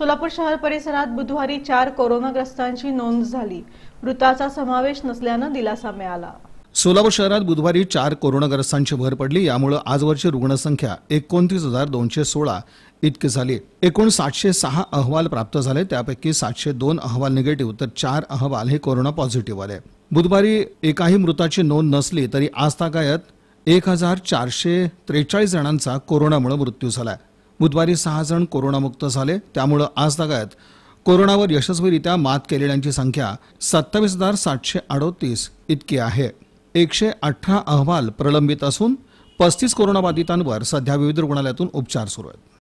सोलापूर शहर परिसरात बुधवारी चार कोरोनाग्रस्तांची नोंद झाली मृताचा समावेश नसल्यानं दिलासा मिळाला सोलापूर शहरात बुधवारी चार कोरोनाग्रस्तांची भर पडली यामुळे आजवरची रुग्णसंख्या एकोणतीस हजार दोनशे सोळा इतकी झाली एकूण सातशे सहा अहवाल प्राप्त झाले त्यापैकी सातशे दोन अहवाल निगेटिव्ह तर चार अहवाल हे कोरोना पॉझिटिव्ह आले बुधवारी एकाही मृताची नोंद नसली तरी आज तागायत एक हजार चारशे त्रेचाळीस जणांचा कोरोनामुळे मृत्यू झाला बुधवारी सहा जण कोरोनामुक्त झाले त्यामुळे आज जगात कोरोनावर यशस्वीरित्या मात केलेल्यांची संख्या सत्तावीस हजार सातशे अडोतीस इतकी आहे एकशे अठरा अहवाल प्रलंबित असून पस्तीस कोरोनाबाधितांवर सध्या विविध रुग्णालयातून उपचार सुरू आहेत